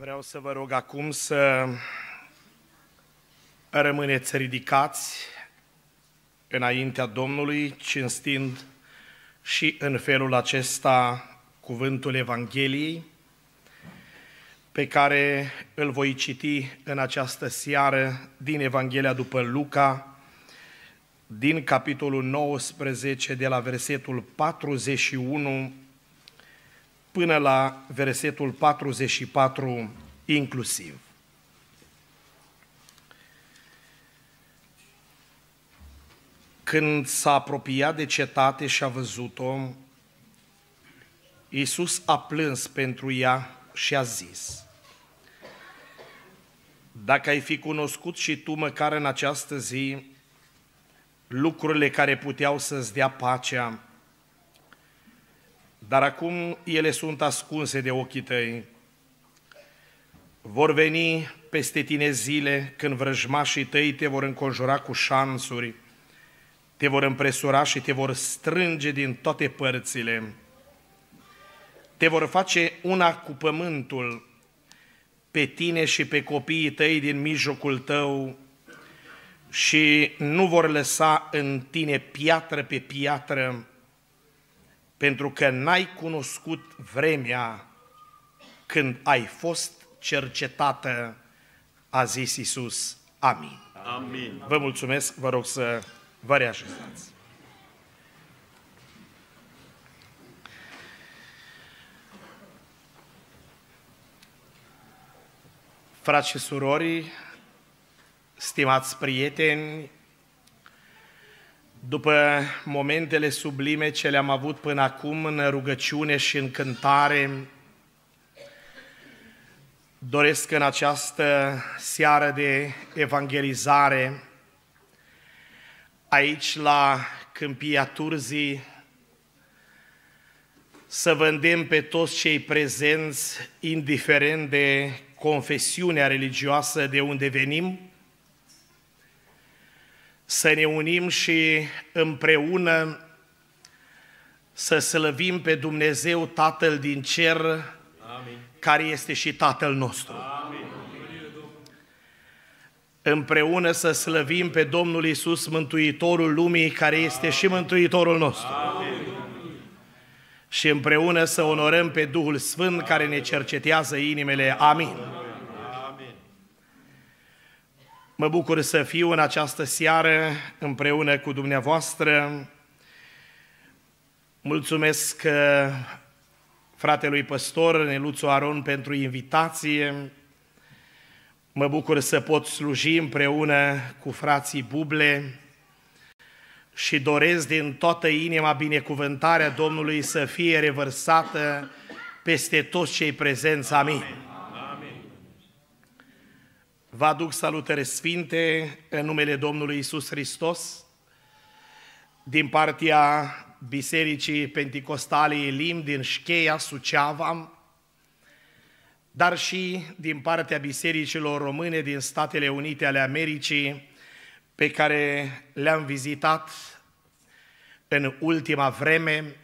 Vreau să vă rog acum să rămâneți ridicați înaintea Domnului, cinstind și în felul acesta cuvântul Evangheliei, pe care îl voi citi în această seară din Evanghelia după Luca, din capitolul 19, de la versetul 41 până la versetul 44 inclusiv. Când s-a apropiat de cetate și a văzut-o, Iisus a plâns pentru ea și a zis, Dacă ai fi cunoscut și tu măcar în această zi lucrurile care puteau să-ți dea pacea, dar acum ele sunt ascunse de ochii tăi. Vor veni peste tine zile când vrăjmașii tăi te vor înconjura cu șansuri, te vor împresura și te vor strânge din toate părțile. Te vor face una cu pământul, pe tine și pe copiii tăi din mijlocul tău și nu vor lăsa în tine piatră pe piatră, pentru că n-ai cunoscut vremea când ai fost cercetată, a zis Isus. Amin. Amin. Vă mulțumesc, vă rog să vă reașezați. Frați și surori, stimați prieteni, după momentele sublime ce le-am avut până acum în rugăciune și în cântare, doresc în această seară de evangelizare, aici la Câmpia Turzii, să vândem pe toți cei prezenți, indiferent de confesiunea religioasă de unde venim, să ne unim și împreună să slăvim pe Dumnezeu Tatăl din cer, Amin. care este și Tatăl nostru. Amin. Împreună să slăvim pe Domnul Isus, Mântuitorul lumii, care este Amin. și Mântuitorul nostru. Amin. Și împreună să onorăm pe Duhul Sfânt care ne cercetează inimele. Amin. Amin. Mă bucur să fiu în această seară împreună cu dumneavoastră. Mulțumesc uh, fratelui păstor Neluțu Aron pentru invitație. Mă bucur să pot sluji împreună cu frații Buble și doresc din toată inima binecuvântarea Domnului să fie revărsată peste toți cei prezenți. Amin. Amin. Vă aduc salutări sfinte în numele Domnului Isus Hristos din partea Bisericii Pentecostale Elim din Șcheia, Suceava, dar și din partea bisericilor române din Statele Unite ale Americii, pe care le-am vizitat în ultima vreme,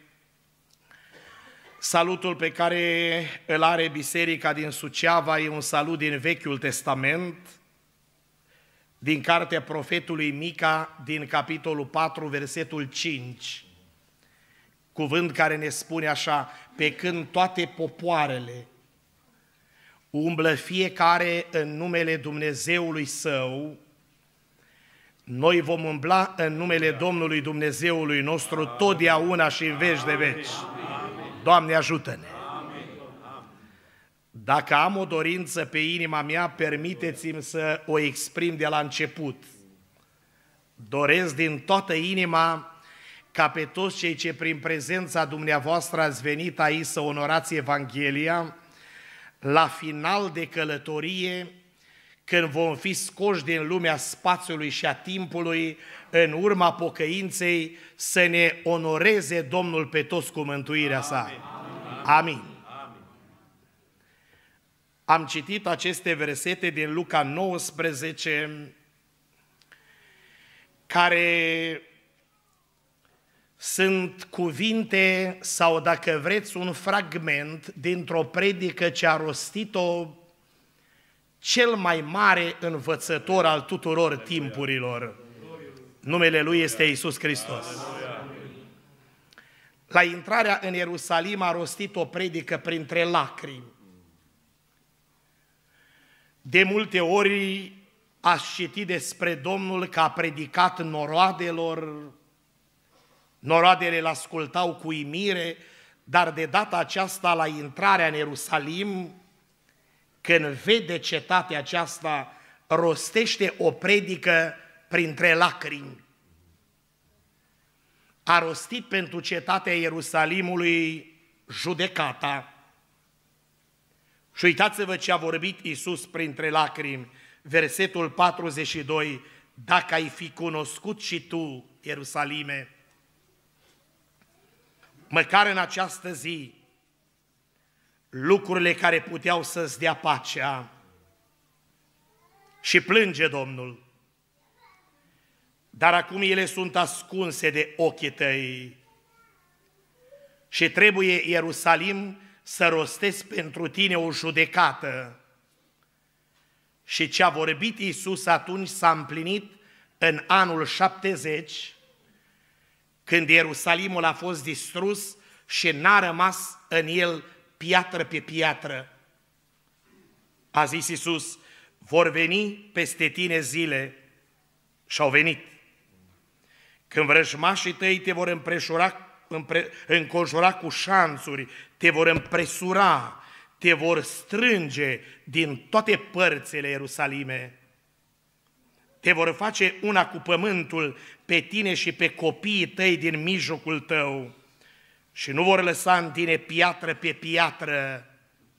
Salutul pe care îl are biserica din Suceava e un salut din Vechiul Testament, din cartea profetului Mica, din capitolul 4, versetul 5. Cuvânt care ne spune așa, pe când toate popoarele umblă fiecare în numele Dumnezeului său, noi vom umbla în numele Domnului Dumnezeului nostru totdeauna și în veci de veci. Doamne ajută-ne! Dacă am o dorință pe inima mea, permiteți-mi să o exprim de la început. Doresc din toată inima ca pe toți cei ce prin prezența dumneavoastră ați venit aici să onorați Evanghelia, la final de călătorie, când vom fi scoși din lumea spațiului și a timpului, în urma pocăinței să ne onoreze Domnul pe toți cu mântuirea sa. Amin. Amin. Am citit aceste versete din Luca 19 care sunt cuvinte sau, dacă vreți, un fragment dintr-o predică ce a rostit-o cel mai mare învățător al tuturor timpurilor Numele Lui este Isus Hristos. La intrarea în Ierusalim a rostit o predică printre lacrimi. De multe ori a citit despre Domnul că a predicat noroadelor, noroadele îl ascultau cu imire, dar de data aceasta la intrarea în Ierusalim, când vede cetatea aceasta, rostește o predică printre lacrimi. A rostit pentru cetatea Ierusalimului judecata. Și uitați-vă ce a vorbit Iisus printre lacrimi, versetul 42, dacă ai fi cunoscut și tu, Ierusalime, măcar în această zi, lucrurile care puteau să-ți dea pacea. Și plânge Domnul dar acum ele sunt ascunse de ochii tăi și trebuie Ierusalim să rostesc pentru tine o judecată. Și ce a vorbit Iisus atunci s-a împlinit în anul 70, când Ierusalimul a fost distrus și n-a rămas în el piatră pe piatră. A zis Iisus, vor veni peste tine zile și au venit când vrăjmașii tăi te vor împreșura, împre, înconjura cu șanțuri, te vor împresura, te vor strânge din toate părțile Ierusalime. Te vor face una cu pământul pe tine și pe copiii tăi din mijlocul tău și nu vor lăsa în tine piatră pe piatră.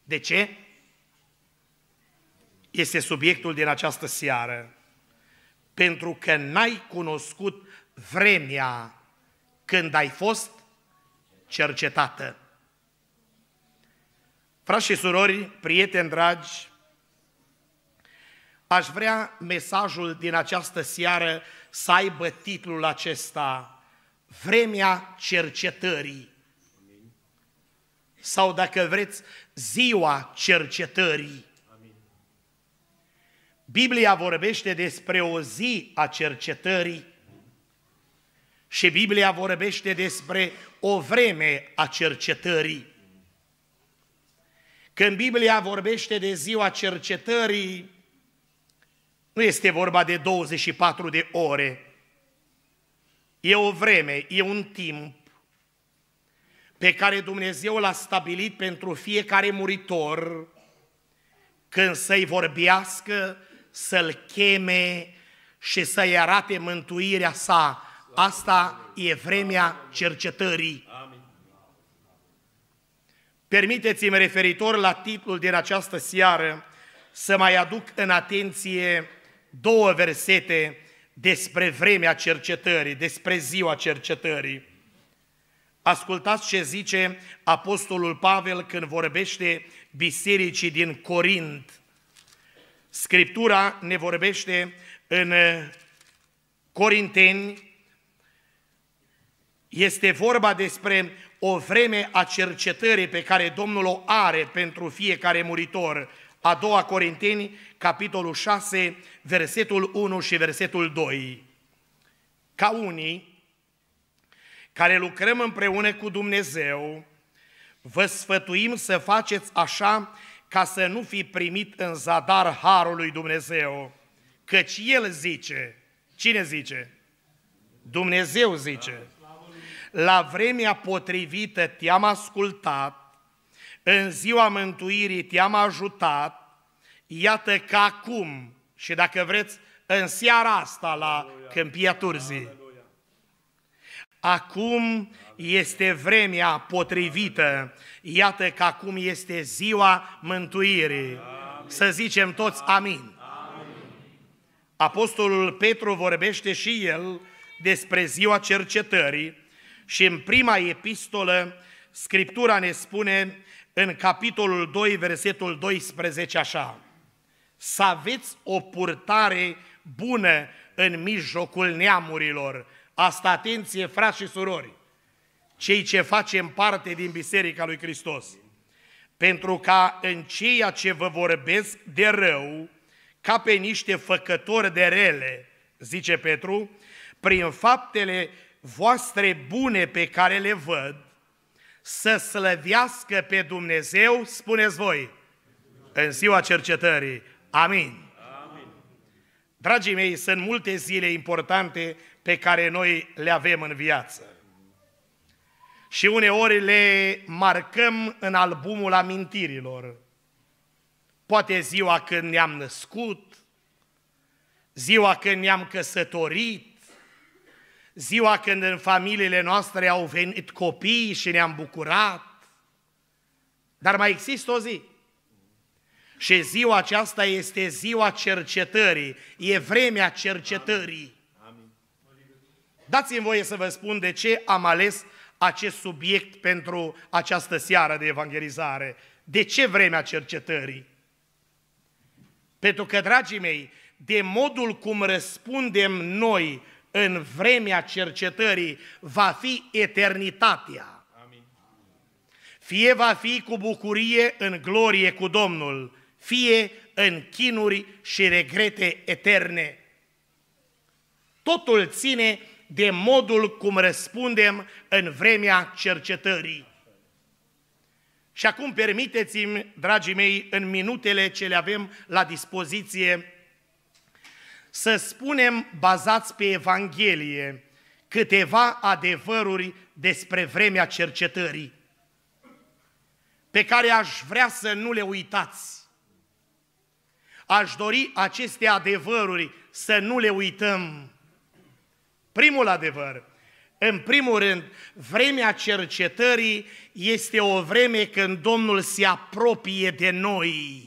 De ce? Este subiectul din această seară. Pentru că n-ai cunoscut vremea când ai fost cercetată. Frați și surori, prieteni dragi, aș vrea mesajul din această seară să aibă titlul acesta, Vremea cercetării. Sau dacă vreți, ziua cercetării. Biblia vorbește despre o zi a cercetării și Biblia vorbește despre o vreme a cercetării. Când Biblia vorbește de ziua cercetării, nu este vorba de 24 de ore. E o vreme, e un timp pe care Dumnezeu l-a stabilit pentru fiecare muritor când să-i vorbească, să-l cheme și să-i arate mântuirea sa Asta e vremea cercetării. Permiteți-mi referitor la titlul din această seară să mai aduc în atenție două versete despre vremea cercetării, despre ziua cercetării. Ascultați ce zice Apostolul Pavel când vorbește bisericii din Corint. Scriptura ne vorbește în Corinteni, este vorba despre o vreme a cercetării pe care Domnul o are pentru fiecare muritor. A doua Corinteni, capitolul 6, versetul 1 și versetul 2. Ca unii care lucrăm împreună cu Dumnezeu, vă sfătuim să faceți așa ca să nu fi primit în zadar harul lui Dumnezeu. Căci El zice, cine zice? Dumnezeu zice la vremea potrivită te-am ascultat, în ziua mântuirii te-am ajutat, iată că acum și dacă vreți în seara asta la Aleluia. Câmpia Turzii. Acum este vremea potrivită, iată că acum este ziua mântuirii. Amin. Să zicem toți amin. amin. Apostolul Petru vorbește și el despre ziua cercetării, și în prima epistolă, Scriptura ne spune în capitolul 2, versetul 12 așa, să aveți o purtare bună în mijlocul neamurilor. Asta atenție, frați și surori, cei ce facem parte din Biserica lui Hristos. Pentru ca în ceea ce vă vorbesc de rău, ca pe niște făcători de rele, zice Petru, prin faptele voastre bune pe care le văd să slăvească pe Dumnezeu, spuneți voi, în ziua cercetării. Amin. Amin. Dragii mei, sunt multe zile importante pe care noi le avem în viață. Și uneori le marcăm în albumul amintirilor. Poate ziua când ne-am născut, ziua când ne-am căsătorit, ziua când în familiile noastre au venit copii și ne-am bucurat, dar mai există o zi. Și ziua aceasta este ziua cercetării, e vremea cercetării. Dați-mi voie să vă spun de ce am ales acest subiect pentru această seară de evangelizare. De ce vremea cercetării? Pentru că, dragii mei, de modul cum răspundem noi în vremea cercetării va fi eternitatea. Fie va fi cu bucurie în glorie cu Domnul, fie în chinuri și regrete eterne. Totul ține de modul cum răspundem în vremea cercetării. Și acum permiteți-mi, dragii mei, în minutele ce le avem la dispoziție, să spunem, bazați pe Evanghelie, câteva adevăruri despre vremea cercetării, pe care aș vrea să nu le uitați. Aș dori aceste adevăruri să nu le uităm. Primul adevăr, în primul rând, vremea cercetării este o vreme când Domnul se apropie de noi.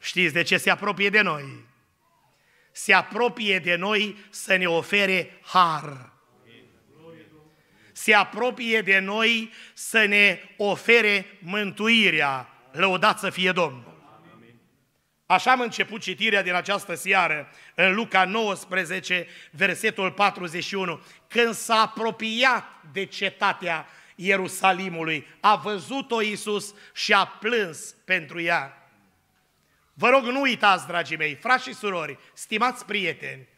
Știți de ce se apropie de noi? se apropie de noi să ne ofere har. Se apropie de noi să ne ofere mântuirea. Lăudat să fie Domnul! Așa am început citirea din această seară, în Luca 19, versetul 41. Când s-a apropiat de cetatea Ierusalimului, a văzut-o Iisus și a plâns pentru ea. Vă rog, nu uitați, dragii mei, frați și surori, stimați prieteni,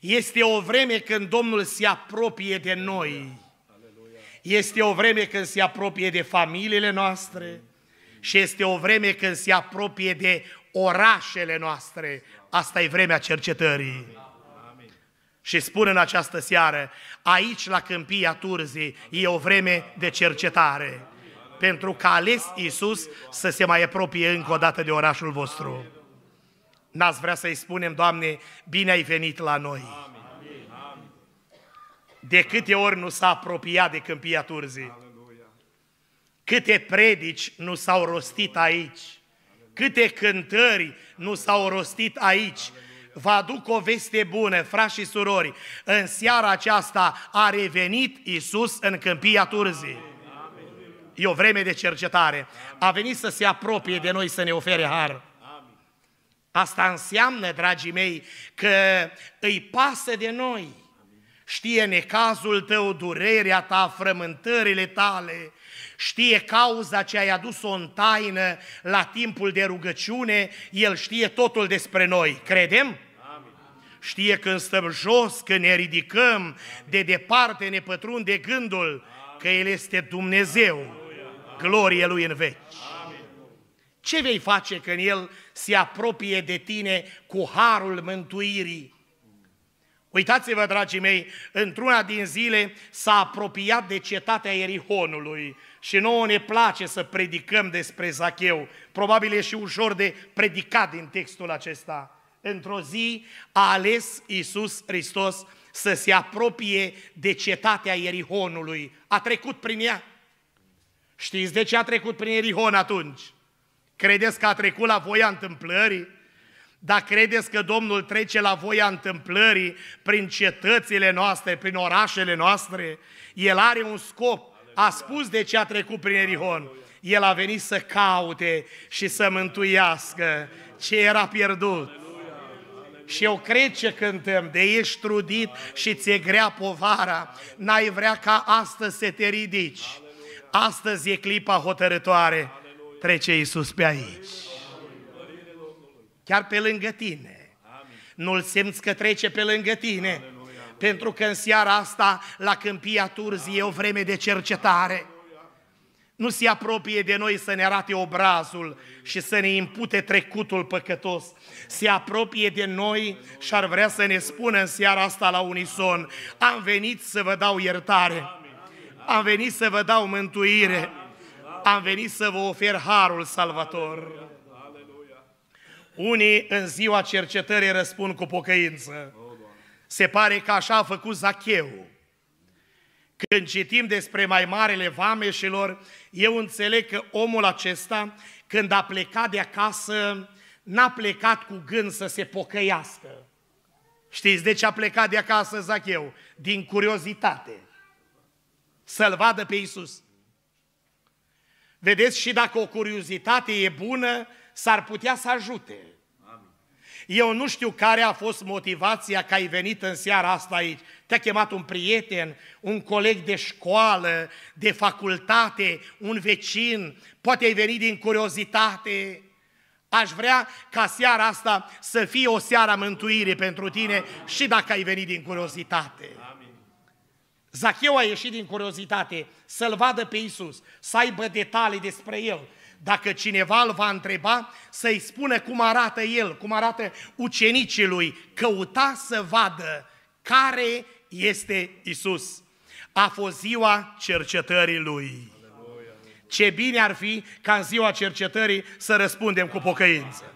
este o vreme când Domnul se apropie de noi. Este o vreme când se apropie de familiile noastre și este o vreme când se apropie de orașele noastre. Asta e vremea cercetării. Și spun în această seară, aici la Câmpia Turzii e o vreme de cercetare pentru că a ales Iisus să se mai apropie încă o dată de orașul vostru. N-ați vrea să-i spunem, Doamne, bine ai venit la noi. De câte ori nu s-a apropiat de câmpia Turzii? Câte predici nu s-au rostit aici? Câte cântări nu s-au rostit aici? Vă aduc o veste bună, frați și surori. În seara aceasta a revenit Isus în câmpia Turzii. E o vreme de cercetare. A venit să se apropie de noi să ne ofere har. Asta înseamnă, dragii mei, că îi pasă de noi. Știe necazul tău, durerea ta, frământările tale, știe cauza ce ai adus-o în taină la timpul de rugăciune, El știe totul despre noi. Credem? Știe când stăm jos, când ne ridicăm, de departe ne pătrunde gândul că El este Dumnezeu glorie Lui în veci. Amin. Ce vei face când El se apropie de tine cu harul mântuirii? Uitați-vă, dragii mei, într-una din zile s-a apropiat de cetatea Erihonului și nouă ne place să predicăm despre Zacheu. Probabil e și ușor de predicat din textul acesta. Într-o zi a ales Iisus Hristos să se apropie de cetatea Erihonului. A trecut prin ea. Știți de ce a trecut prin Erihon atunci? Credeți că a trecut la voia întâmplării? Dar credeți că Domnul trece la voia întâmplării prin cetățile noastre, prin orașele noastre? El are un scop. A spus de ce a trecut prin Erihon. El a venit să caute și să mântuiască ce era pierdut. Și eu cred ce cântăm, de ești trudit și ți-e grea povara, n-ai vrea ca astăzi să te ridici. Astăzi e clipa hotărătoare. Trece Iisus pe aici. Chiar pe lângă tine. Nu-L simți că trece pe lângă tine. Pentru că în seara asta, la câmpia Turzii, e o vreme de cercetare. Nu se apropie de noi să ne arate obrazul și să ne impute trecutul păcătos. Se apropie de noi și ar vrea să ne spună în seara asta la unison, am venit să vă dau iertare. Amin. Am venit să vă dau mântuire. Am venit să vă ofer harul salvator. Unii în ziua cercetării răspund cu pocăință. Se pare că așa a făcut Zacheu. Când citim despre mai marele vameșilor, eu înțeleg că omul acesta, când a plecat de acasă, n-a plecat cu gând să se pocăiască. Știți de ce a plecat de acasă Zacheu? Din curiozitate să-L vadă pe Isus. Vedeți, și dacă o curiozitate e bună, s-ar putea să ajute. Eu nu știu care a fost motivația că ai venit în seara asta aici. Te-a chemat un prieten, un coleg de școală, de facultate, un vecin, poate ai venit din curiozitate. Aș vrea ca seara asta să fie o seară mântuire pentru tine Amin. și dacă ai venit din curiozitate. Amin. Zacheu a ieșit din curiozitate să-L vadă pe Isus, să aibă detalii despre El. Dacă cineva îl va întreba, să-i spună cum arată El, cum arată ucenicii lui, căuta să vadă care este Isus. A fost ziua cercetării Lui. Ce bine ar fi ca în ziua cercetării să răspundem cu pocăință.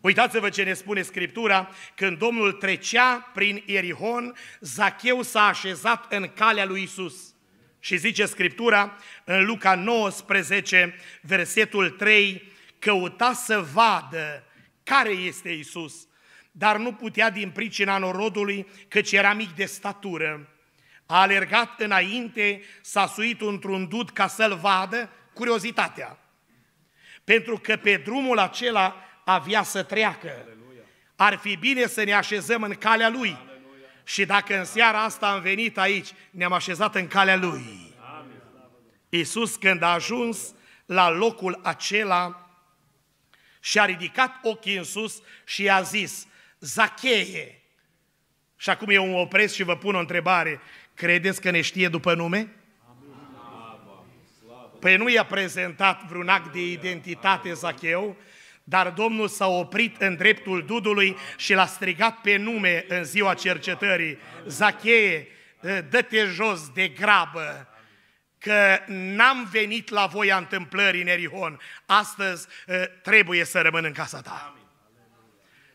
Uitați-vă ce ne spune Scriptura, când Domnul trecea prin Ierihon, Zacheu s-a așezat în calea lui Isus. Și zice Scriptura în Luca 19, versetul 3, căuta să vadă care este Isus, dar nu putea din pricina norodului, căci era mic de statură. A alergat înainte, s-a suit într-un dud ca să-l vadă, curiozitatea. Pentru că pe drumul acela avea să treacă. Ar fi bine să ne așezăm în calea Lui. Și dacă în seara asta am venit aici, ne-am așezat în calea Lui. Iisus când a ajuns la locul acela și a ridicat ochii în sus și i-a zis, Zacheie, și acum eu mă opresc și vă pun o întrebare, credeți că ne știe după nume? Păi nu i-a prezentat vreun act de identitate Zacheu, dar Domnul s-a oprit în dreptul dudului și l-a strigat pe nume în ziua cercetării. Zacheie, ă, dă-te jos de grabă, că n-am venit la voia întâmplării în Erihon. Astăzi ă, trebuie să rămân în casa ta.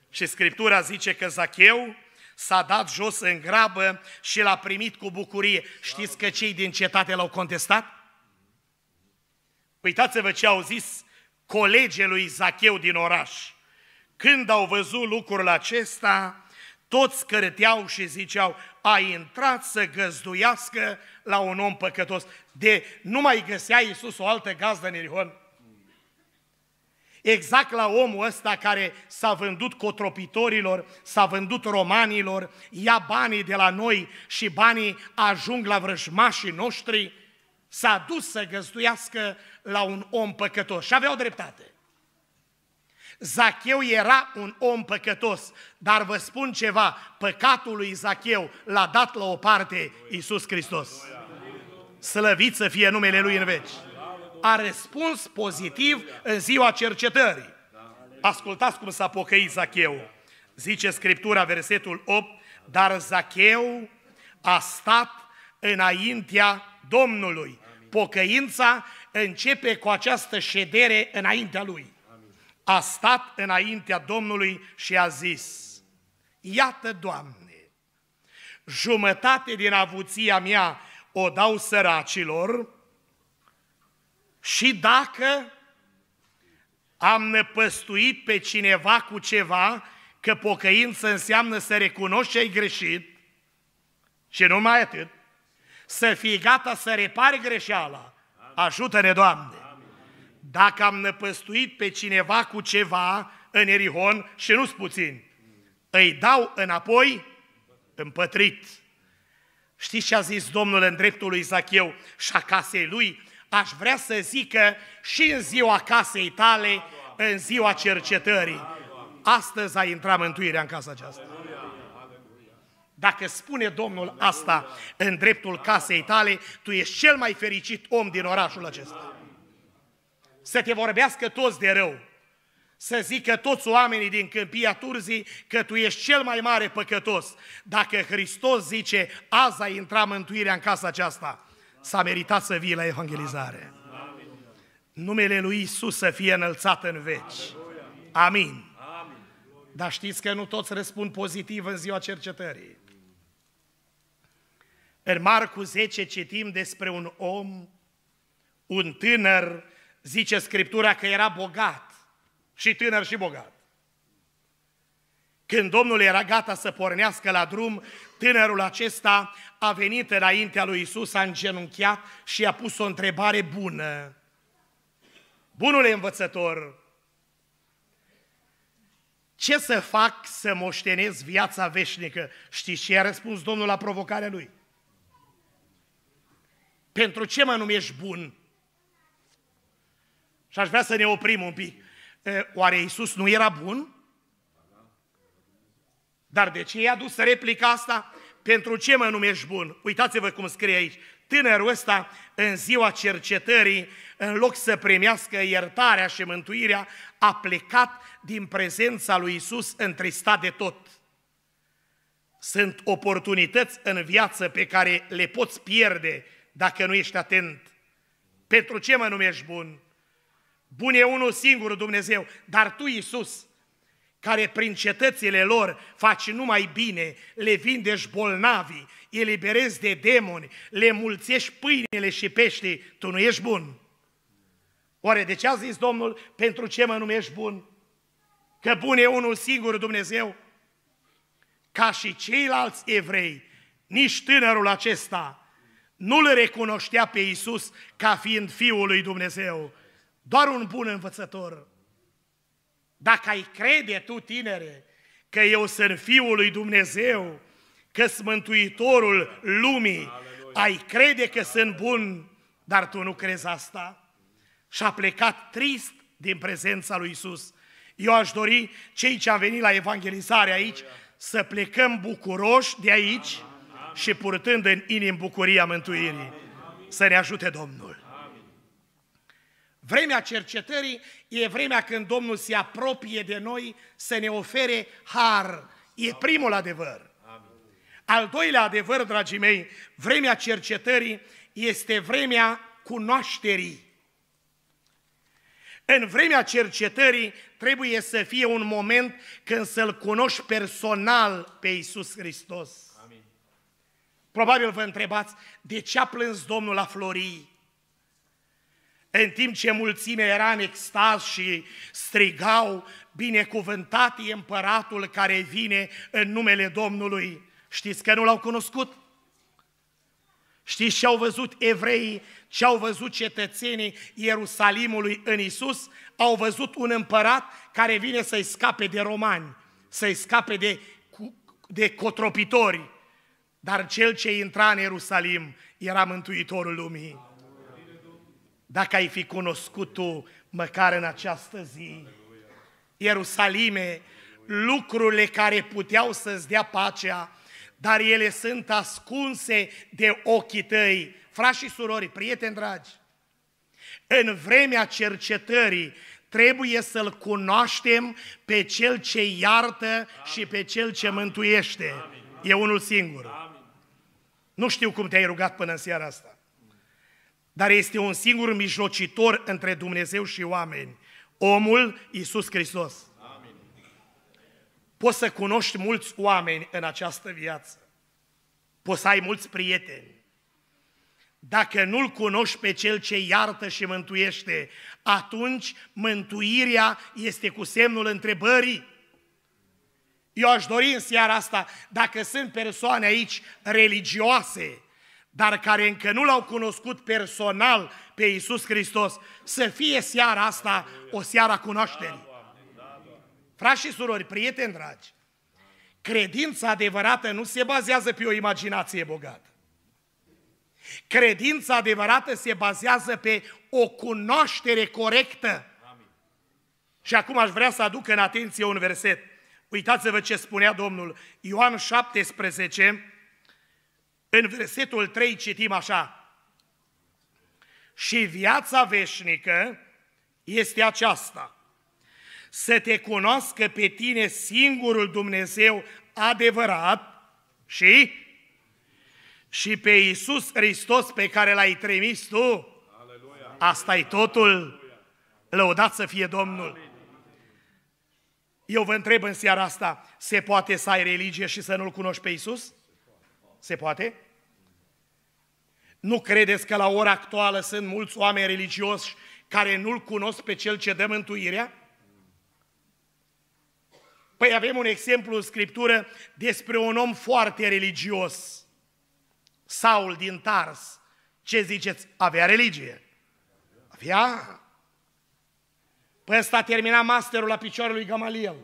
Și Scriptura zice că Zacheu s-a dat jos în grabă și l-a primit cu bucurie. Știți că cei din cetate l-au contestat? Uitați-vă ce au zis colegii lui Zacheu din oraș. Când au văzut lucrul acesta, toți cărteau și ziceau, a intrat să găzduiască la un om păcătos. De nu mai găsea Iisus o altă gazdă în Irihon. Exact la omul ăsta care s-a vândut cotropitorilor, s-a vândut romanilor, ia banii de la noi și banii ajung la vrăjmașii noștri, s-a dus să găzduiască la un om păcătos și aveau dreptate. Zacheu era un om păcătos, dar vă spun ceva, păcatul lui Zacheu l-a dat la o parte Iisus Hristos. Slăvit să fie numele Lui în veci. A răspuns pozitiv în ziua cercetării. Ascultați cum s-a pocăit Zacheu. Zice Scriptura, versetul 8, dar Zacheu a stat înaintea Domnului Pocăința începe cu această ședere înaintea lui. A stat înaintea Domnului și a zis, Iată, Doamne, jumătate din avuția mea o dau săracilor și dacă am năpăstuit pe cineva cu ceva, că pocăință înseamnă să recunoști ce ai greșit și numai atât, să fii gata să repari greșeala. Ajută-ne, Doamne! Dacă am năpăstuit pe cineva cu ceva în Erihon, și nu-s puțin, îi dau înapoi împătrit. Știți ce a zis Domnul în dreptul lui Zacheu și a casei lui? Aș vrea să zică și în ziua casei tale, în ziua cercetării. Astăzi a intrat mântuirea în casa aceasta. Dacă spune Domnul asta în dreptul casei tale, tu ești cel mai fericit om din orașul acesta. Să te vorbească toți de rău, să zică toți oamenii din câmpia Turzii că tu ești cel mai mare păcătos. Dacă Hristos zice, azi a intrat mântuirea în casa aceasta, s-a meritat să vii la evangelizare. Numele lui Isus să fie înălțat în veci. Amin. Dar știți că nu toți răspund pozitiv în ziua cercetării. În Marcu 10 citim despre un om, un tânăr, zice Scriptura că era bogat, și tânăr și bogat. Când Domnul era gata să pornească la drum, tânărul acesta a venit înaintea lui Isus, a îngenunchiat și a pus o întrebare bună. Bunule învățător, ce să fac să moștenesc viața veșnică? Știți ce a răspuns Domnul la provocarea lui? Pentru ce mă numești bun? Și aș vrea să ne oprim un pic. Oare Iisus nu era bun? Dar de ce i-a dus replica asta? Pentru ce mă numești bun? Uitați-vă cum scrie aici. Tânărul ăsta, în ziua cercetării, în loc să primească iertarea și mântuirea, a plecat din prezența lui Isus întristat de tot. Sunt oportunități în viață pe care le poți pierde dacă nu ești atent. Pentru ce mă numești bun? Bun e unul singur Dumnezeu, dar tu, Iisus, care prin cetățile lor faci numai bine, le vindești bolnavii, eliberezi de demoni, le mulțești pâinile și peștii, tu nu ești bun. Oare de ce a zis Domnul, pentru ce mă numești bun? Că bun e unul singur Dumnezeu? Ca și ceilalți evrei, nici tânărul acesta nu-L recunoștea pe Iisus ca fiind Fiul lui Dumnezeu, doar un bun învățător. Dacă ai crede tu, tinere, că eu sunt Fiul lui Dumnezeu, că sunt Mântuitorul lumii, ai crede că sunt bun, dar tu nu crezi asta? Și a plecat trist din prezența lui Isus. Eu aș dori, cei ce am venit la evangelizare aici, să plecăm bucuroși de aici, Amen și purtând în inim bucuria mântuirii. Să ne ajute Domnul! Vremea cercetării e vremea când Domnul se apropie de noi să ne ofere har. E primul adevăr. Al doilea adevăr, dragii mei, vremea cercetării este vremea cunoașterii. În vremea cercetării trebuie să fie un moment când să-L cunoști personal pe Iisus Hristos. Probabil vă întrebați, de ce a plâns Domnul la florii? În timp ce mulțimea era în extaz și strigau, binecuvântat e împăratul care vine în numele Domnului. Știți că nu l-au cunoscut? Știți ce au văzut evreii, ce au văzut cetățenii Ierusalimului în Isus? Au văzut un împărat care vine să-i scape de romani, să-i scape de, de cotropitori, dar cel ce intra în Ierusalim era mântuitorul lumii. Dacă ai fi cunoscut tu măcar în această zi, Ierusalime, lucrurile care puteau să-ți dea pacea, dar ele sunt ascunse de ochii tăi. Frați și surori, prieteni dragi, în vremea cercetării trebuie să-L cunoaștem pe Cel ce iartă și pe Cel ce mântuiește. E unul singur. Nu știu cum te-ai rugat până în seara asta. Dar este un singur mijlocitor între Dumnezeu și oameni. Omul Iisus Hristos. Amin. Poți să cunoști mulți oameni în această viață. Poți să ai mulți prieteni. Dacă nu-L cunoști pe Cel ce iartă și mântuiește, atunci mântuirea este cu semnul întrebării. Eu aș dori în seara asta, dacă sunt persoane aici religioase, dar care încă nu l-au cunoscut personal pe Iisus Hristos, să fie seara asta o seară a cunoașterii. Frați și surori, prieteni dragi, credința adevărată nu se bazează pe o imaginație bogată. Credința adevărată se bazează pe o cunoaștere corectă. Amin. Și acum aș vrea să aduc în atenție un verset. Uitați-vă ce spunea Domnul Ioan 17, în versetul 3 citim așa. Și viața veșnică este aceasta, să te cunoască pe tine singurul Dumnezeu adevărat și și pe Iisus Hristos pe care l-ai trimis tu. Asta e totul. Lăudat să fie Domnul. Eu vă întreb în seara asta, se poate să ai religie și să nu-L cunoști pe Isus? Se poate? Nu credeți că la ora actuală sunt mulți oameni religioși care nu-L cunosc pe Cel ce dă mântuirea? Păi avem un exemplu în Scriptură despre un om foarte religios, Saul din Tars. Ce ziceți? Avea religie. Avea. Păi ăsta termina masterul la picioarele lui Gamaliel.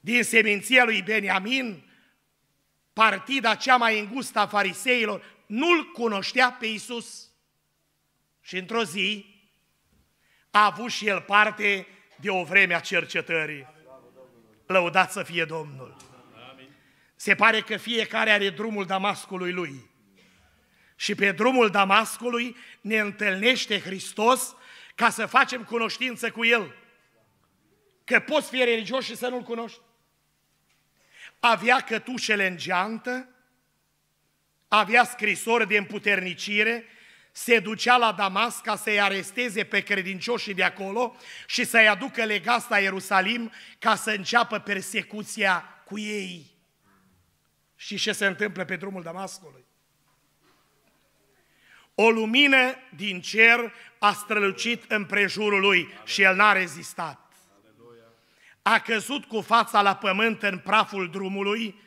Din seminția lui Beniamin, partida cea mai îngustă a fariseilor, nu-l cunoștea pe Isus. Și într-o zi a avut și el parte de o vreme a cercetării. Lăudat să fie Domnul. Se pare că fiecare are drumul Damascului lui și pe drumul Damascului ne întâlnește Hristos ca să facem cunoștință cu El. Că poți fi religios și să nu-L cunoști. Avea cătușele în geantă, avea scrisori de împuternicire, se ducea la Damasc ca să-i aresteze pe credincioșii de acolo și să-i aducă legați la Ierusalim ca să înceapă persecuția cu ei. Și ce se întâmplă pe drumul Damascului? O lumină din cer a strălucit în prejurul lui și el n-a rezistat. A căzut cu fața la pământ în praful drumului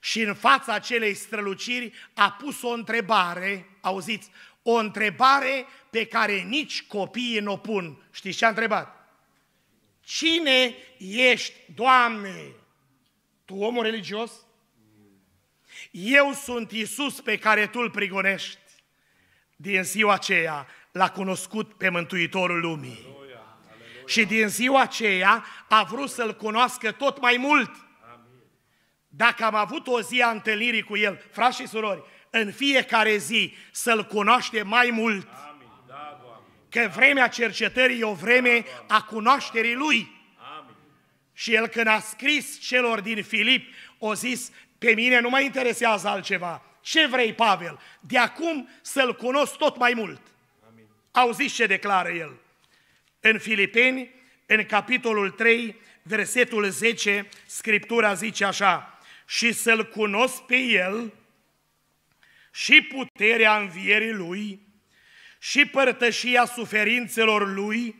și în fața acelei străluciri a pus o întrebare, auziți, o întrebare pe care nici copiii nu o pun. Știți ce a întrebat? Cine ești, Doamne? Tu omul religios? Eu sunt Isus pe care tu îl prigonești din ziua aceea l-a cunoscut pe Mântuitorul lumii. Aleluia, aleluia. Și din ziua aceea a vrut să-L cunoască tot mai mult. Dacă am avut o zi a întâlnirii cu El, frați și surori, în fiecare zi să-L cunoaște mai mult. Amin. Da, Că vremea cercetării e o vreme da, a cunoașterii Lui. Amin. Și El când a scris celor din Filip, o zis, pe mine nu mă interesează altceva, ce vrei, Pavel? De acum să-l cunosc tot mai mult. Amin. Auziți ce declară el. În Filipeni, în capitolul 3, versetul 10, Scriptura zice așa, și să-L cunosc pe El și puterea învierii Lui și părtășia suferințelor Lui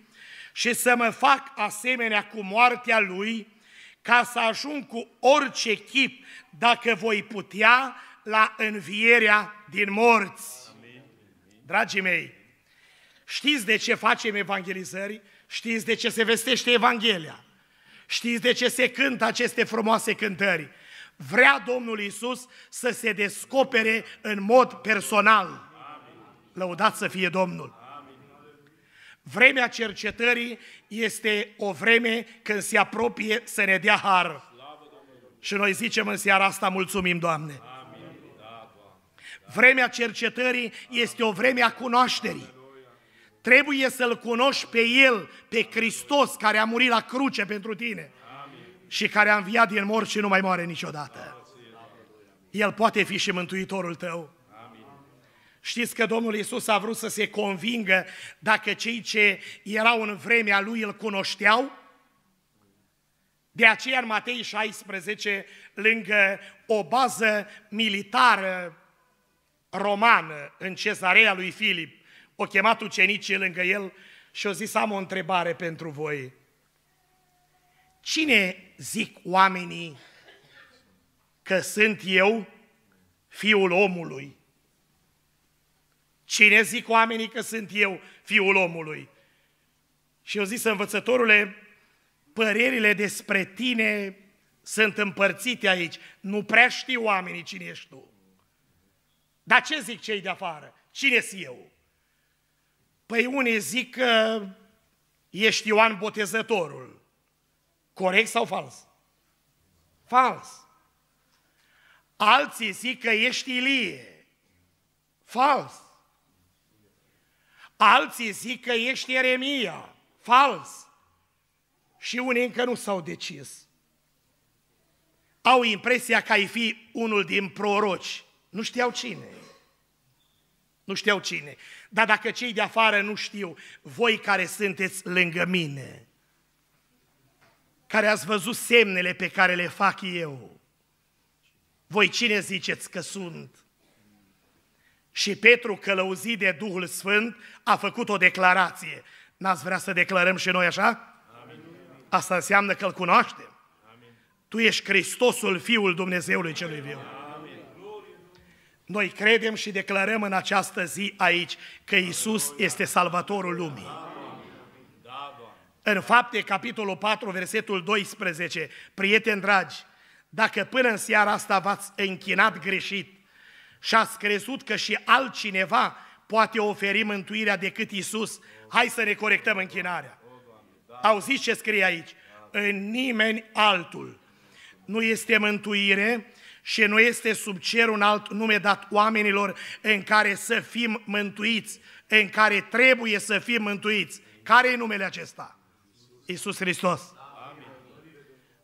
și să mă fac asemenea cu moartea Lui, ca să ajung cu orice chip, dacă voi putea, la învierea din morți. Amin. Dragii mei, știți de ce facem evangelizări? Știți de ce se vestește Evanghelia? Știți de ce se cântă aceste frumoase cântări? Vrea Domnul Isus să se descopere în mod personal. Amin. să fie Domnul! Vremea cercetării este o vreme când se apropie să ne dea har. Și noi zicem în seara asta, mulțumim, Doamne! Vremea cercetării este o vreme a cunoașterii. Trebuie să-L cunoști pe El, pe Hristos, care a murit la cruce pentru tine și care a înviat din morți și nu mai moare niciodată. El poate fi și mântuitorul tău. Știți că Domnul Iisus a vrut să se convingă dacă cei ce erau în vremea lui îl cunoșteau? De aceea în Matei 16, lângă o bază militară romană în cezarea lui Filip, o chemat ucenicii lângă el și o zis, am o întrebare pentru voi. Cine zic oamenii că sunt eu fiul omului? Cine zic oamenii că sunt eu fiul omului? Și eu zis, învățătorule, părerile despre tine sunt împărțite aici. Nu prea știu oamenii cine ești tu. Dar ce zic cei de afară? cine sunt eu? Păi unii zic că ești Ioan Botezătorul. Corect sau fals? Fals. Alții zic că ești Ilie. Fals. Alții zic că ești Eremia. Fals. Și unii încă nu s-au decis. Au impresia că ai fi unul din proroci. Nu știau cine. Nu știau cine. Dar dacă cei de afară nu știu, voi care sunteți lângă mine, care ați văzut semnele pe care le fac eu, voi cine ziceți că sunt? Și Petru, călăuzit de Duhul Sfânt, a făcut o declarație. N-ați vrea să declarăm și noi așa? Amin. Asta înseamnă că îl cunoaștem. Amin. Tu ești Hristosul, Fiul Dumnezeului Celui Viu. Amin. Noi credem și declarăm în această zi aici că Isus este Salvatorul lumii. În fapte, capitolul 4, versetul 12, prieteni dragi, dacă până în seara asta v-ați închinat greșit și ați crezut că și altcineva poate oferi mântuirea decât Isus, hai să ne corectăm închinarea. Auziți ce scrie aici? În nimeni altul nu este mântuire, și nu este sub cer un alt nume dat oamenilor în care să fim mântuiți, în care trebuie să fim mântuiți. Care e numele acesta? Iisus Hristos. Amin.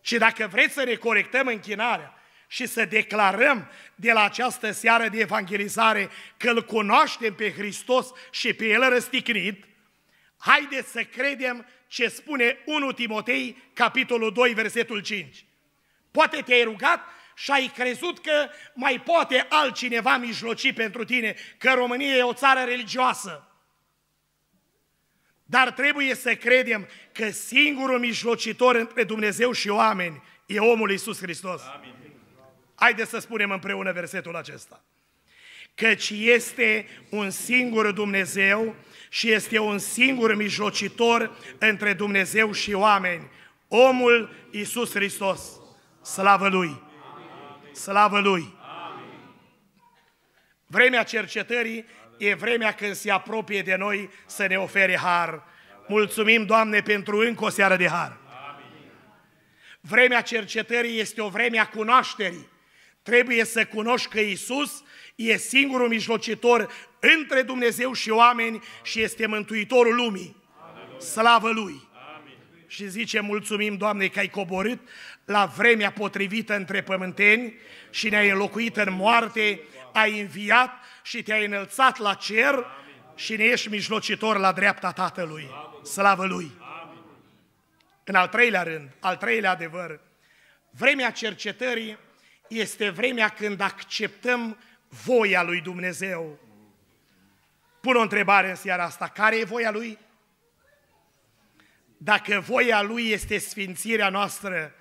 Și dacă vreți să recorectăm închinarea și să declarăm de la această seară de evangelizare că îl cunoaștem pe Hristos și pe El răstignit, haideți să credem ce spune 1 Timotei, capitolul 2, versetul 5. Poate te-ai rugat și ai crezut că mai poate altcineva mijloci pentru tine, că România e o țară religioasă. Dar trebuie să credem că singurul mijlocitor între Dumnezeu și oameni e omul Iisus Hristos. Amin. Haideți să spunem împreună versetul acesta. Căci este un singur Dumnezeu și este un singur mijlocitor între Dumnezeu și oameni, omul Iisus Hristos. Slavă Lui! Slavă Lui! Amin. Vremea cercetării e vremea când se apropie de noi să ne ofere har. Mulțumim, Doamne, pentru încă o seară de har. Amin. Vremea cercetării este o vreme a cunoașterii. Trebuie să cunoști că Isus e singurul mijlocitor între Dumnezeu și oameni și este Mântuitorul lumii. Aleluia. Slavă Lui! Și zice, mulțumim, Doamne, că ai coborât la vremea potrivită între pământeni și ne-ai înlocuit în moarte, ai înviat și te-ai înălțat la cer și ne ești mijlocitor la dreapta Tatălui. Slavă Lui! În al treilea rând, al treilea adevăr, vremea cercetării este vremea când acceptăm voia lui Dumnezeu. Pun o întrebare în seara asta. Care e voia lui? Dacă voia lui este sfințirea noastră,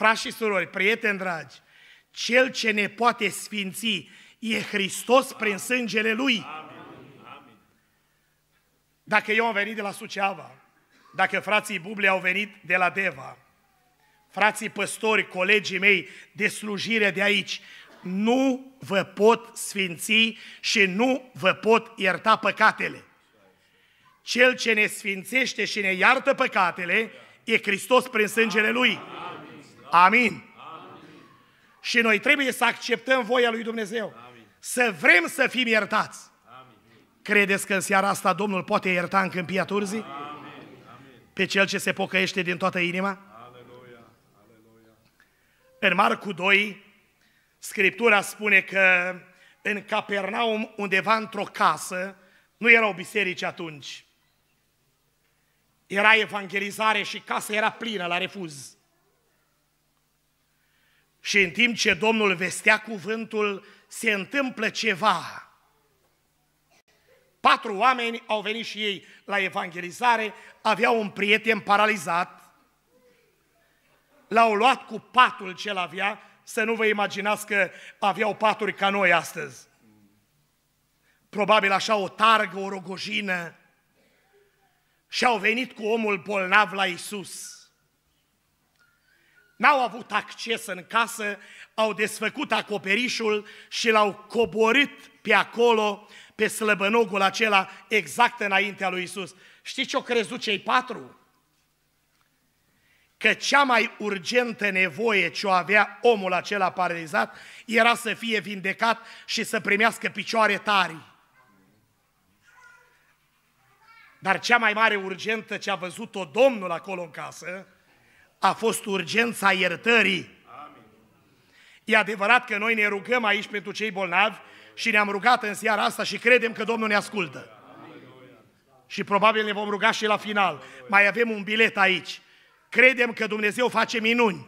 Frați și surori, prieteni dragi, cel ce ne poate sfinți e Hristos prin sângele Lui. Dacă eu am venit de la Suceava, dacă frații Bubli au venit de la Deva, frații păstori, colegii mei de slujire de aici, nu vă pot sfinți și nu vă pot ierta păcatele. Cel ce ne sfințește și ne iartă păcatele e Hristos prin sângele Lui. Amin. Amin. Amin. Și noi trebuie să acceptăm voia lui Dumnezeu. Amin. Să vrem să fim iertați. Amin. Credeți că în seara asta Domnul poate ierta în câmpia turzii? Amin. Amin. Pe cel ce se pocăiește din toată inima? Aleluia. Aleluia. În Marcu 2, Scriptura spune că în Capernaum, undeva într-o casă, nu erau biserici atunci. Era evangelizare și casa era plină la refuz. Și în timp ce Domnul vestea cuvântul, se întâmplă ceva. Patru oameni au venit și ei la evangelizare, aveau un prieten paralizat, l-au luat cu patul ce avea, să nu vă imaginați că aveau paturi ca noi astăzi. Probabil așa o targă, o rogojină, și au venit cu omul bolnav la Isus. N-au avut acces în casă, au desfăcut acoperișul și l-au coborât pe acolo, pe slăbănogul acela, exact înaintea lui Isus. Știți ce au crezut cei patru? Că cea mai urgentă nevoie ce o avea omul acela paralizat era să fie vindecat și să primească picioare tari. Dar cea mai mare urgentă ce a văzut-o Domnul acolo în casă, a fost urgența iertării. Amin. E adevărat că noi ne rugăm aici pentru cei bolnavi și ne-am rugat în seara asta și credem că Domnul ne ascultă. Amin. Și probabil ne vom ruga și la final. Amin. Mai avem un bilet aici. Credem că Dumnezeu face minuni.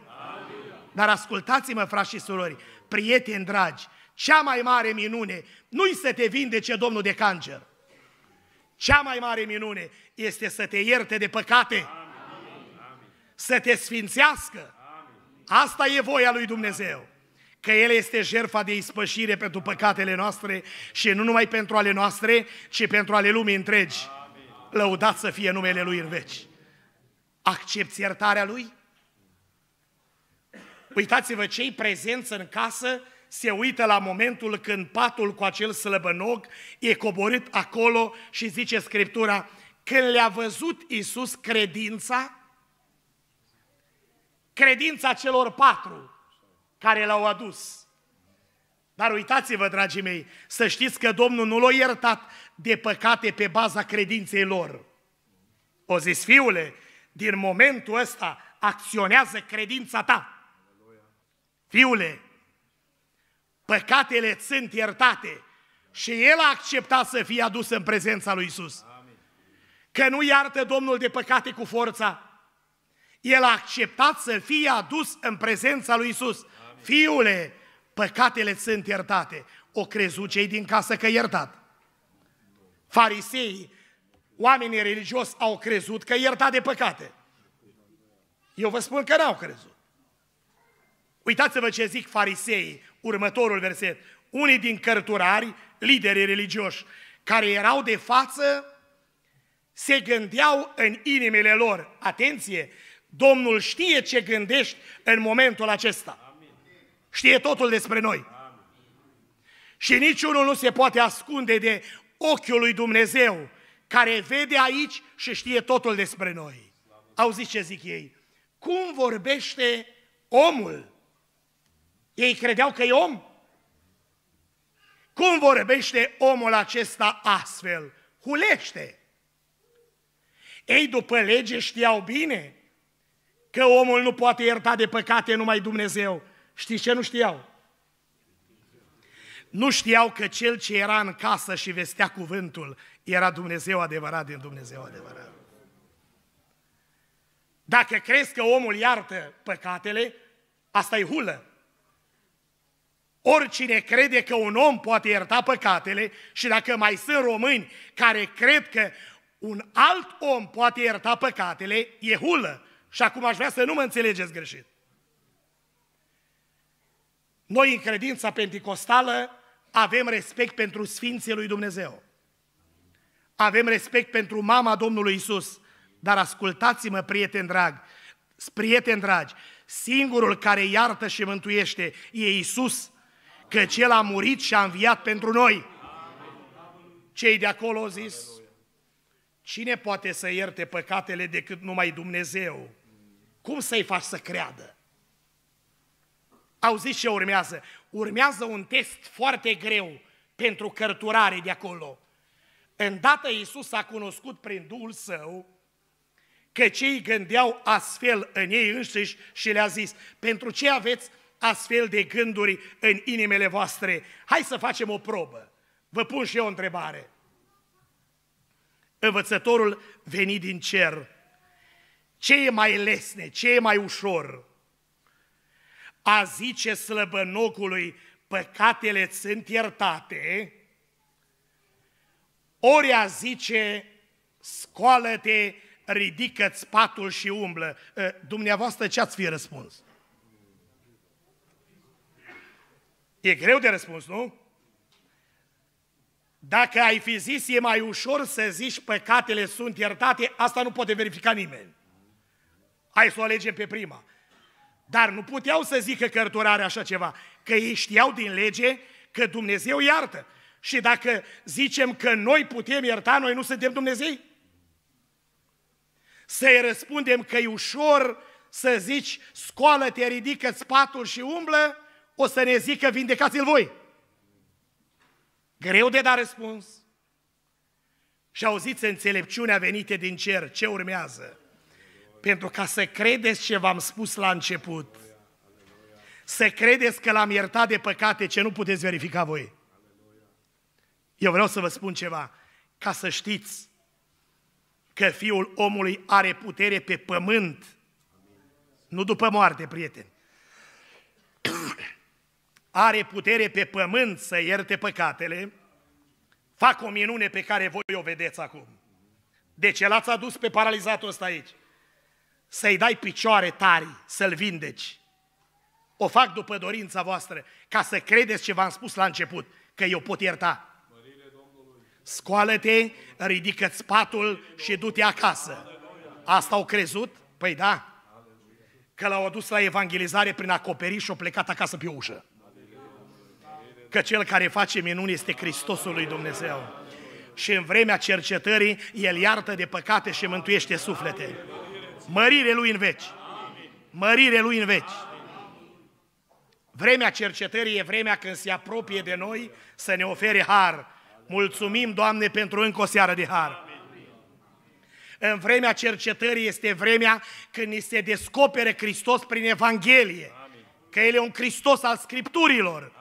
Dar ascultați-mă, frați și surori, prieteni dragi, cea mai mare minune nu-i să te vindece Domnul de cancer. Cea mai mare minune este să te ierte de păcate. Amin să te sfințească. Asta e voia lui Dumnezeu. Că El este jertfa de ispășire pentru păcatele noastre și nu numai pentru ale noastre, ci pentru ale lumii întregi. Lăudat să fie numele Lui în veci. Accepți iertarea Lui? Uitați-vă, cei prezenți în casă se uită la momentul când patul cu acel slăbănog e coborât acolo și zice Scriptura, când le-a văzut Iisus credința, credința celor patru care l-au adus. Dar uitați-vă, dragii mei, să știți că Domnul nu l-a iertat de păcate pe baza credinței lor. O zis, fiule, din momentul ăsta acționează credința ta. Fiule, păcatele sunt iertate și el a acceptat să fie adus în prezența lui Isus. Că nu iartă Domnul de păcate cu forța, el a acceptat să fie adus în prezența lui Isus. Fiule, păcatele sunt iertate. O crezut cei din casă că iertat. Farisei, oamenii religioși au crezut că iertat de păcate. Eu vă spun că n-au crezut. Uitați-vă ce zic farisei, următorul verset. Unii din cărturari, liderii religioși, care erau de față, se gândeau în inimile lor, atenție, Domnul știe ce gândești în momentul acesta. Știe totul despre noi. Și niciunul nu se poate ascunde de ochiul lui Dumnezeu, care vede aici și știe totul despre noi. Auziți ce zic ei? Cum vorbește omul? Ei credeau că e om? Cum vorbește omul acesta astfel? Hulește! Ei după lege știau bine că omul nu poate ierta de păcate numai Dumnezeu. Știți ce nu știau? Nu știau că cel ce era în casă și vestea cuvântul era Dumnezeu adevărat din Dumnezeu adevărat. Dacă crezi că omul iartă păcatele, asta e hulă. Oricine crede că un om poate ierta păcatele și dacă mai sunt români care cred că un alt om poate ierta păcatele, e hulă. Și acum aș vrea să nu mă înțelegeți greșit. Noi, în credința pentecostală, avem respect pentru Sfinții lui Dumnezeu. Avem respect pentru mama Domnului Isus. Dar ascultați-mă, prieteni drag, prieteni dragi, singurul care iartă și mântuiește e Isus, că Cel a murit și a înviat pentru noi. Cei de acolo au zis, cine poate să ierte păcatele decât numai Dumnezeu? Cum să-i faci să creadă? zis ce urmează? Urmează un test foarte greu pentru cărturare de acolo. Îndată Iisus a cunoscut prin Duhul Său că cei gândeau astfel în ei înșiși și le-a zis, pentru ce aveți astfel de gânduri în inimele voastre? Hai să facem o probă. Vă pun și eu o întrebare. Învățătorul veni din cer ce e mai lesne, ce e mai ușor? A zice slăbănocului, păcatele sunt iertate, ori a zice, scoală-te, ridică-ți patul și umblă. Eh, dumneavoastră ce ați fi răspuns? E greu de răspuns, nu? Dacă ai fi zis, e mai ușor să zici păcatele sunt iertate, asta nu poate verifica nimeni. Hai să o alegem pe prima. Dar nu puteau să zică cărturare așa ceva, că ei știau din lege că Dumnezeu iartă. Și dacă zicem că noi putem ierta, noi nu suntem Dumnezei? Să-i răspundem că e ușor să zici scoală-te, ridică spatul și umblă, o să ne zică vindecați-l voi. Greu de dat răspuns. Și auziți înțelepciunea venite din cer, ce urmează? Pentru ca să credeți ce v-am spus la început. Să credeți că l-am iertat de păcate ce nu puteți verifica voi. Eu vreau să vă spun ceva, ca să știți că Fiul omului are putere pe pământ, nu după moarte, prieteni. Are putere pe pământ să ierte păcatele. Fac o minune pe care voi o vedeți acum. De ce l-ați adus pe paralizatul ăsta aici? să-i dai picioare tari, să-l vindeci. O fac după dorința voastră, ca să credeți ce v-am spus la început, că eu pot ierta. Scoală-te, ridică-ți patul și du-te acasă. Asta au crezut? Păi da. Că l-au adus la evangelizare prin acoperiș și au plecat acasă pe ușă. Că cel care face minuni este Hristosul lui Dumnezeu. Și în vremea cercetării, El iartă de păcate și mântuiește suflete. Mărire lui în veci. Mărire lui în veci. Vremea cercetării e vremea când se apropie de noi să ne ofere har. Mulțumim, Doamne, pentru încă o seară de har. În vremea cercetării este vremea când ni se descopere Hristos prin Evanghelie. Că El e un Hristos al Scripturilor.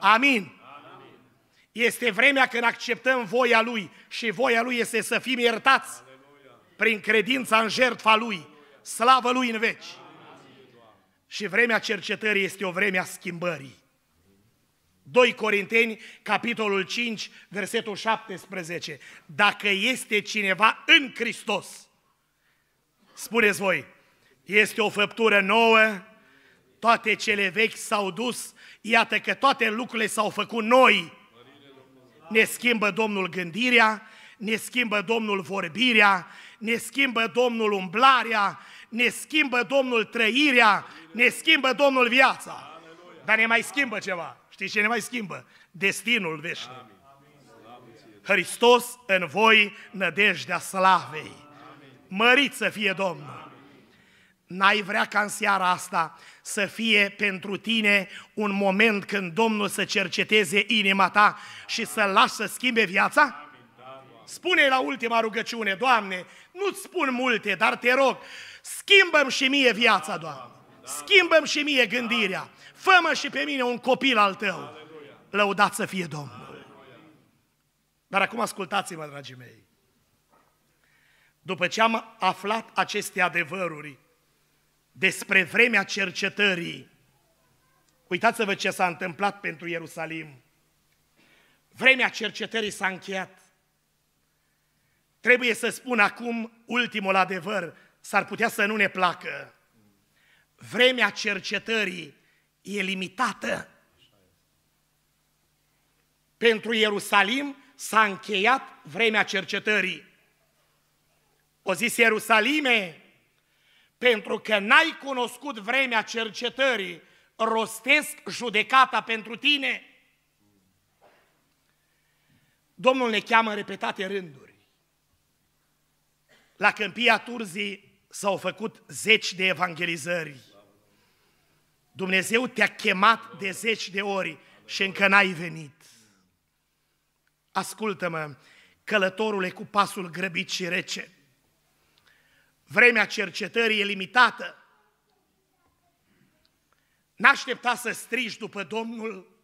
Amin. Este vremea când acceptăm voia Lui și voia Lui este să fim iertați prin credința în jertfa Lui, slavă Lui în veci. Și vremea cercetării este o vreme a schimbării. 2 Corinteni, capitolul 5, versetul 17. Dacă este cineva în Hristos, spuneți voi, este o făptură nouă, toate cele vechi s-au dus, iată că toate lucrurile s-au făcut noi. Ne schimbă Domnul gândirea, ne schimbă Domnul vorbirea, ne schimbă Domnul umblarea, ne schimbă Domnul trăirea, ne schimbă Domnul viața. Dar ne mai schimbă ceva. Știi ce ne mai schimbă? Destinul veșnic. Hristos în voi, nădejdea slavei. Măriți să fie Domnul! N-ai vrea ca în seara asta să fie pentru tine un moment când Domnul să cerceteze inima ta și să-L lași să schimbe viața? spune la ultima rugăciune, Doamne, nu-ți spun multe, dar te rog, schimbăm și mie viața, Doamne. Schimbăm și mie gândirea. Fă-mă și pe mine un copil al Tău. Lăudați să fie Domnul. Dar acum ascultați-mă, dragii mei. După ce am aflat aceste adevăruri despre vremea cercetării, uitați-vă ce s-a întâmplat pentru Ierusalim. Vremea cercetării s-a încheiat. Trebuie să spun acum ultimul adevăr, s-ar putea să nu ne placă. Vremea cercetării e limitată. Pentru Ierusalim s-a încheiat vremea cercetării. O zis Ierusalime, pentru că n-ai cunoscut vremea cercetării, rostesc judecata pentru tine. Domnul ne cheamă în repetate rânduri la Câmpia Turzii s-au făcut zeci de evangelizări. Dumnezeu te-a chemat de zeci de ori și încă n-ai venit. Ascultă-mă, călătorule cu pasul grăbit și rece. Vremea cercetării e limitată. N-aștepta să strigi după Domnul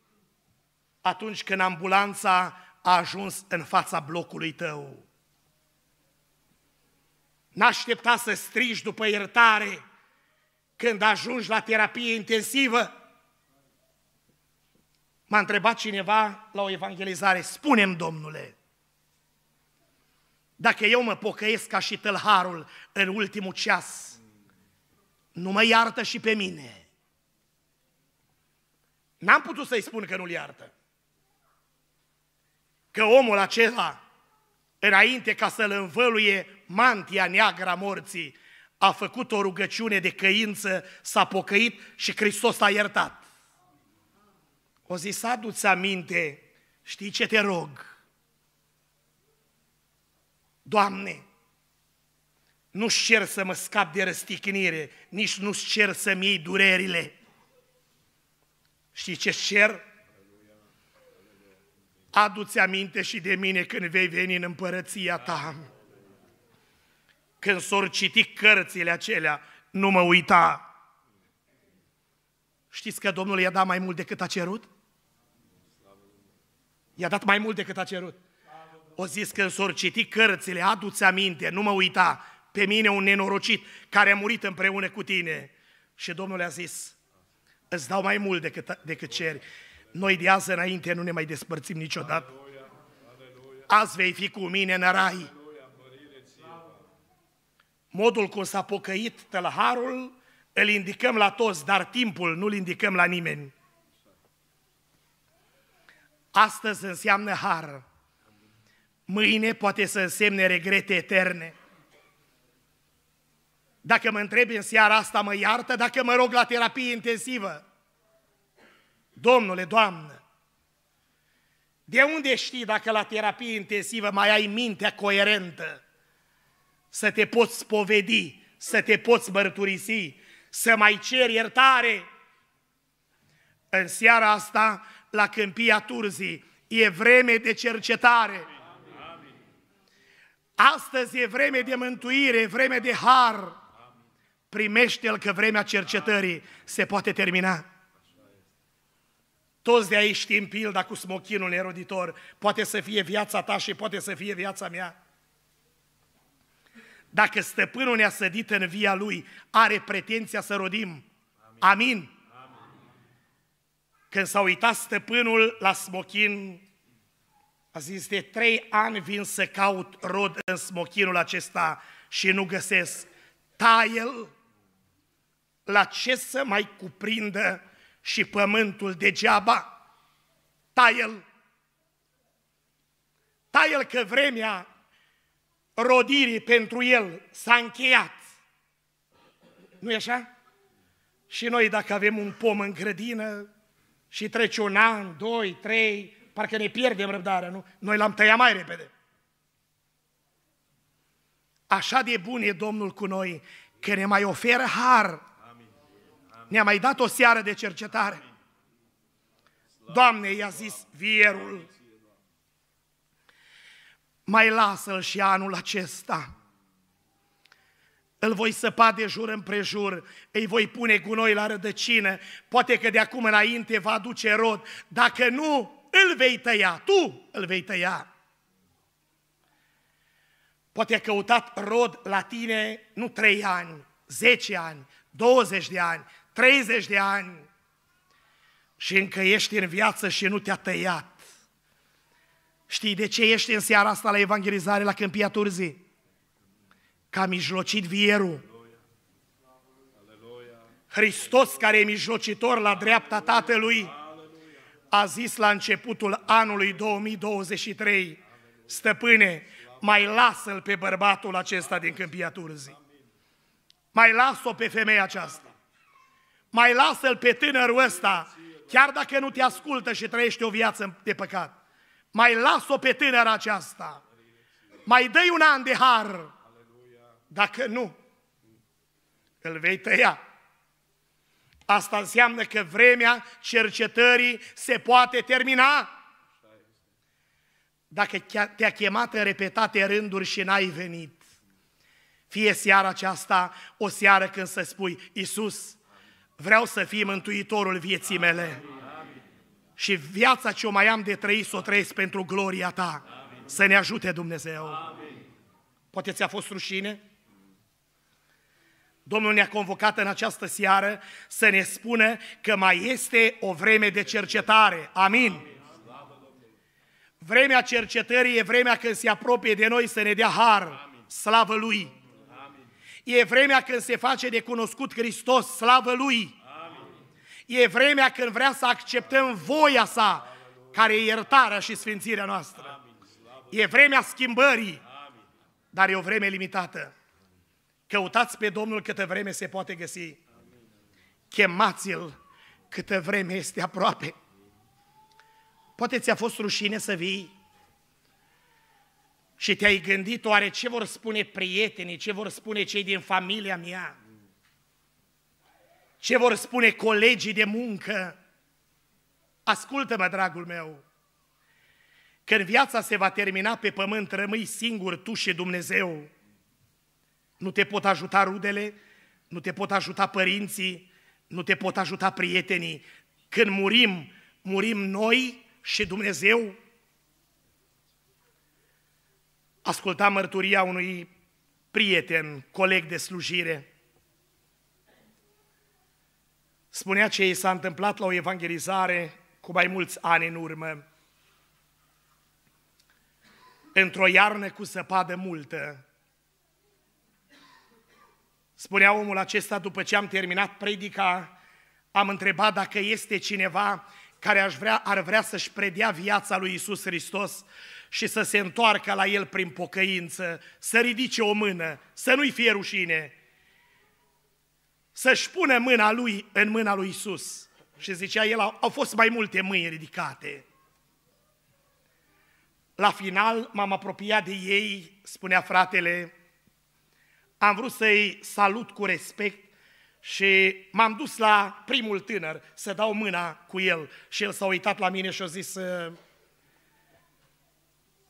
atunci când ambulanța a ajuns în fața blocului tău n-aștepta să strigi după iertare când ajungi la terapie intensivă. M-a întrebat cineva la o evangelizare, spunem Domnule, dacă eu mă pocăiesc ca și tălharul în ultimul ceas, nu mă iartă și pe mine. N-am putut să-i spun că nu-l iartă. Că omul acela, înainte ca să-l învăluie mantia neagră a morții, a făcut o rugăciune de căință, s-a pocăit și Hristos a iertat. O zis, adu-ți aminte, știi ce te rog? Doamne, nu-ți cer să mă scap de răstignire, nici nu-ți cer să-mi iei durerile. Știi ce cer? Adu-ți aminte și de mine când vei veni în împărăția ta. Când s-or citi cărțile acelea, nu mă uita. Știți că Domnul i-a dat mai mult decât a cerut? I-a dat mai mult decât a cerut. O zis când s-or citi cărțile, adu-ți aminte, nu mă uita, pe mine un nenorocit care a murit împreună cu tine. Și Domnul a zis, îți dau mai mult decât, decât ceri. Noi de azi înainte nu ne mai despărțim niciodată. Azi vei fi cu mine în rai modul cum s-a pocăit tălharul, îl indicăm la toți, dar timpul nu-l indicăm la nimeni. Astăzi înseamnă har. Mâine poate să însemne regrete eterne. Dacă mă întrebi în seara asta, mă iartă dacă mă rog la terapie intensivă. Domnule, Doamnă, de unde știi dacă la terapie intensivă mai ai mintea coerentă? să te poți spovedi, să te poți mărturisi, să mai ceri iertare. În seara asta, la câmpia Turzii, e vreme de cercetare. Astăzi e vreme de mântuire, vreme de har. Primește-l că vremea cercetării se poate termina. Toți de aici știm pilda cu smochinul eroditor. Poate să fie viața ta și poate să fie viața mea dacă stăpânul ne-a sădit în via lui, are pretenția să rodim. Amin. Amin. Când s-a uitat stăpânul la smochin, a zis, de trei ani vin să caut rod în smochinul acesta și nu găsesc. taie la ce să mai cuprindă și pământul degeaba. Taie-l. Taie-l că vremea rodirii pentru el s-a încheiat. nu e așa? Și noi dacă avem un pom în grădină și trece un an, doi, trei, parcă ne pierdem răbdarea, nu? Noi l-am tăiat mai repede. Așa de bun e Domnul cu noi, că ne mai oferă har. Ne-a mai dat o seară de cercetare. Doamne, i-a zis vierul, mai lasă-l și anul acesta. Îl voi săpa de jur împrejur, îi voi pune gunoi la rădăcină, poate că de acum înainte va aduce rod, dacă nu, îl vei tăia, tu îl vei tăia. Poate a căutat rod la tine nu trei ani, 10 ani, 20 de ani, 30 de ani și încă ești în viață și nu te-a tăiat. Știi de ce ești în seara asta la evangelizare, la Câmpia Turzii? Că a mijlocit vierul. Hristos, care e mijlocitor la dreapta Tatălui, a zis la începutul anului 2023, Stăpâne, mai lasă-l pe bărbatul acesta din Câmpia Turzii. Mai las-o pe femeia aceasta. Mai lasă-l pe tânărul ăsta, chiar dacă nu te ascultă și trăiește o viață de păcat. Mai las-o pe tânăra aceasta. Mai dă un an de har. Dacă nu, îl vei tăia. Asta înseamnă că vremea cercetării se poate termina. Dacă te-a chemat în repetate rânduri și n-ai venit, fie seara aceasta o seară când să spui, Iisus, vreau să fii mântuitorul vieții mele. Amin și viața ce o mai am de trăit, să o trăiesc pentru gloria Ta. Amin. Să ne ajute Dumnezeu. Amin. Poate ți-a fost rușine? Domnul ne-a convocat în această seară să ne spună că mai este o vreme de cercetare. Amin. Amin. Vremea cercetării e vremea când se apropie de noi să ne dea har, Amin. slavă Lui. Amin. E vremea când se face de cunoscut Hristos, slavă Lui. Amin. E vremea când vrea să acceptăm voia sa, care e iertarea și sfințirea noastră. E vremea schimbării, dar e o vreme limitată. Căutați pe Domnul câtă vreme se poate găsi. Chemați-L câtă vreme este aproape. Poate ți-a fost rușine să vii și te-ai gândit oare ce vor spune prietenii, ce vor spune cei din familia mea, ce vor spune colegii de muncă? Ascultă-mă, dragul meu, când viața se va termina pe pământ, rămâi singur tu și Dumnezeu. Nu te pot ajuta rudele, nu te pot ajuta părinții, nu te pot ajuta prietenii. Când murim, murim noi și Dumnezeu. Asculta mărturia unui prieten, coleg de slujire, spunea ce i s-a întâmplat la o evangelizare cu mai mulți ani în urmă, într-o iarnă cu săpadă multă. Spunea omul acesta, după ce am terminat predica, am întrebat dacă este cineva care aș vrea, ar vrea să-și predea viața lui Isus Hristos și să se întoarcă la El prin pocăință, să ridice o mână, să nu-i fie rușine, să-și pune mâna lui în mâna lui Isus. Și zicea el, au fost mai multe mâini ridicate. La final m-am apropiat de ei, spunea fratele, am vrut să-i salut cu respect și m-am dus la primul tânăr să dau mâna cu el și el s-a uitat la mine și a zis, ă,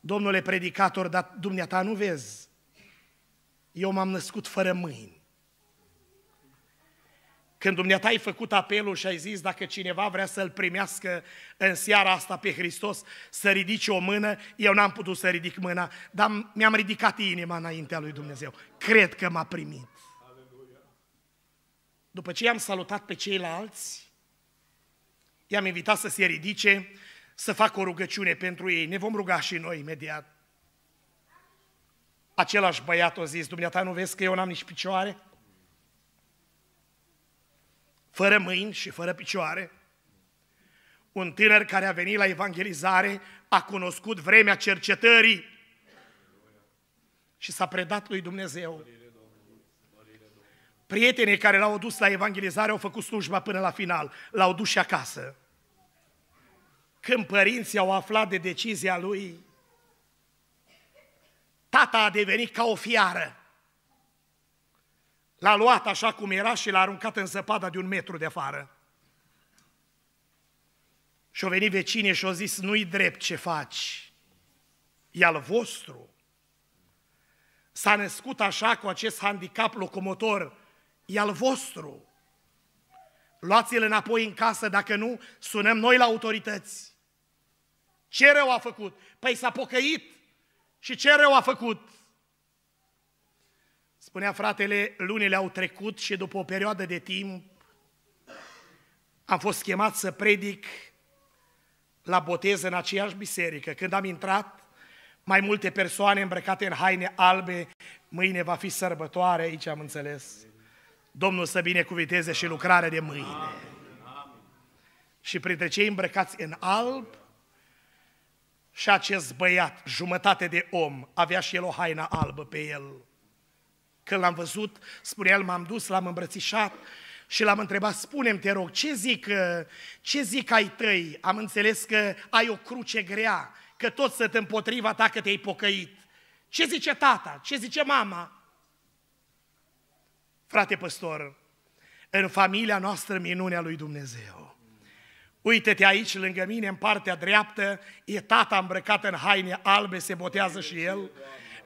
domnule predicator, dar dumneata nu vezi, eu m-am născut fără mâini când dumneata ai făcut apelul și ai zis dacă cineva vrea să-L primească în seara asta pe Hristos, să ridice o mână, eu n-am putut să ridic mâna, dar mi-am ridicat inima înaintea lui Dumnezeu. Cred că m-a primit. După ce i-am salutat pe ceilalți, i-am invitat să se ridice, să fac o rugăciune pentru ei. Ne vom ruga și noi imediat. Același băiat a zis, dumneata nu vezi că eu n-am nici picioare? fără mâini și fără picioare, un tânăr care a venit la evangelizare a cunoscut vremea cercetării și s-a predat lui Dumnezeu. Prietenii care l-au dus la evangelizare au făcut slujba până la final, l-au dus și acasă. Când părinții au aflat de decizia lui, tata a devenit ca o fiară. L-a luat așa cum era și l-a aruncat în zăpada de un metru de afară. Și-au venit vecine și-au zis, nu-i drept ce faci, e al vostru. S-a născut așa cu acest handicap locomotor, e al vostru. Luați-l înapoi în casă, dacă nu, sunăm noi la autorități. Ce rău a făcut? Păi s-a pocăit. Și ce rău a făcut? Spunea fratele, lunile au trecut și după o perioadă de timp am fost chemat să predic la botez în aceeași biserică. Când am intrat, mai multe persoane îmbrăcate în haine albe, mâine va fi sărbătoare, aici am înțeles. Domnul să binecuviteze și lucrarea de mâine. Și printre cei îmbrăcați în alb, și acest băiat, jumătate de om, avea și el o haină albă pe el. Când l-am văzut, spunea el, m-am dus, l-am îmbrățișat și l-am întrebat, spune te rog, ce zic, uh, ce zic ai tăi? Am înțeles că ai o cruce grea, că tot sunt împotriva ta că te-ai pocăit. Ce zice tata? Ce zice mama? Frate păstor, în familia noastră minunea lui Dumnezeu. Uite-te aici lângă mine, în partea dreaptă, e tata îmbrăcat în haine albe, se botează și el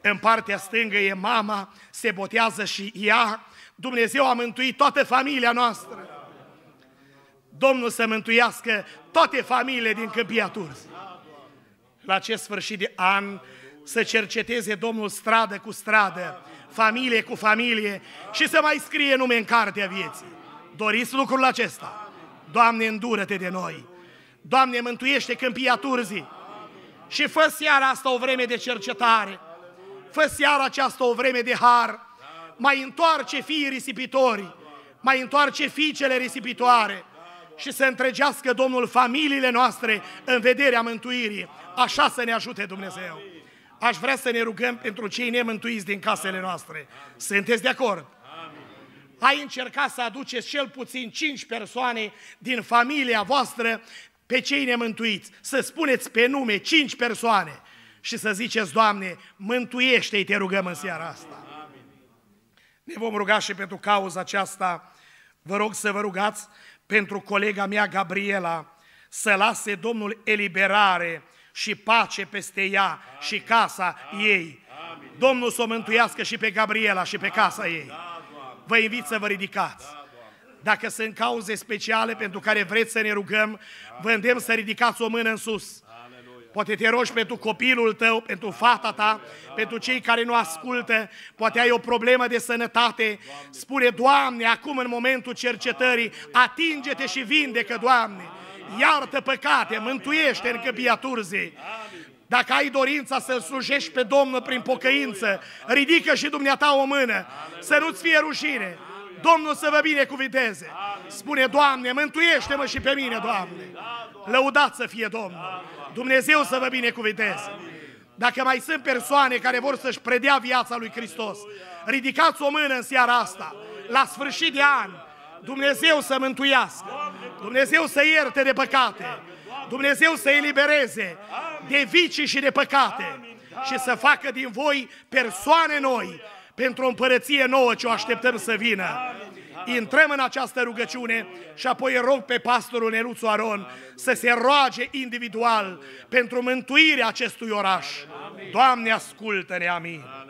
în partea stângă e mama, se botează și ea. Dumnezeu a mântuit toată familia noastră. Domnul să mântuiască toate familiile din Câmpia Turzi. La acest sfârșit de an să cerceteze Domnul stradă cu stradă, familie cu familie și să mai scrie nume în cartea vieții. Doriți lucrul acesta? Doamne, îndură-te de noi! Doamne, mântuiește Câmpia Turzii! Și fă seara asta o vreme de cercetare! Fă seara aceasta o vreme de har. Mai întoarce fiii risipitori, mai întoarce fiicele risipitoare și să întregească Domnul familiile noastre în vederea mântuirii. Așa să ne ajute Dumnezeu. Aș vrea să ne rugăm pentru cei nemântuiți din casele noastre. Sunteți de acord? Ai încercat să aduceți cel puțin 5 persoane din familia voastră pe cei nemântuiți. Să spuneți pe nume 5 persoane și să ziceți, Doamne, mântuiește-i, te rugăm în seara asta. Ne vom ruga și pentru cauza aceasta. Vă rog să vă rugați pentru colega mea, Gabriela, să lase Domnul eliberare și pace peste ea Amin. și casa Amin. ei. Amin. Domnul să o mântuiască și pe Gabriela și pe da, casa ei. Da, vă invit să vă ridicați. Da, dacă sunt cauze speciale pentru care vreți să ne rugăm, vă îndemn să ridicați o mână în sus. Poate te rogi pentru copilul tău, pentru fata ta, pentru cei care nu ascultă, poate ai o problemă de sănătate. Spune, Doamne, acum în momentul cercetării, atinge-te și vindecă, Doamne. Iartă păcate, mântuiește în căpia turzii. Dacă ai dorința să-L slujești pe Domnul prin pocăință, ridică și dumneata o mână, să nu-ți fie rușine. Domnul să vă binecuvinteze. Spune, Doamne, mântuiește-mă și pe mine, Doamne. Lăudați să fie Domnul. Dumnezeu să vă binecuvinteze. Dacă mai sunt persoane care vor să-și predea viața lui Hristos, ridicați o mână în seara asta, la sfârșit de an, Dumnezeu să mântuiască, Dumnezeu să ierte de păcate, Dumnezeu să elibereze de vicii și de păcate și să facă din voi persoane noi pentru o împărăție nouă ce o așteptăm să vină. Intrăm în această rugăciune și apoi rog pe pastorul Neluțu Aron să se roage individual pentru mântuirea acestui oraș. Doamne, ascultă-ne, amin.